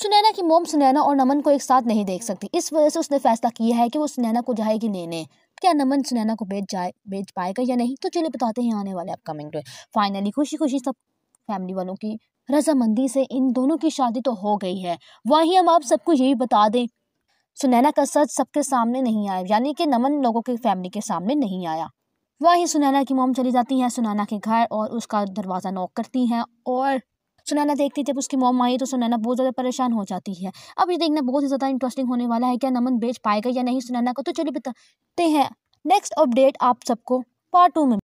सुनैना की मोम सुनैना और नमन को एक साथ नहीं देख सकती इस वजह से उसने फैसला किया है कि वो सुनैना को जाएगी लेने क्या नमन सुनैना को बेच जाए बेच पाएगा या नहीं तो चलिए बताते हैं आने वाले अपकमिंग डे फाइनली खुशी खुशी सब फैमिली वालों की रजामंदी से इन दोनों की शादी तो हो गई है वहीं हम आप सबको यही बता दें सुनैना का सच सबके सामने नहीं आया यानी कि नमन लोगों की फैमिली के सामने नहीं आया वहीं सुनैना की मोम चली जाती है सुनैना के घर और उसका दरवाज़ा नॉक करती हैं और सुनैना देखती जब उसकी मोम आई तो सुनैना बहुत ज़्यादा परेशान हो जाती है अब ये देखना बहुत ही ज़्यादा इंटरेस्टिंग होने वाला है क्या नमन बेच पाएगा या नहीं सुनैना को तो चलिए बताते हैं नेक्स्ट अपडेट आप सबको पार्ट टू में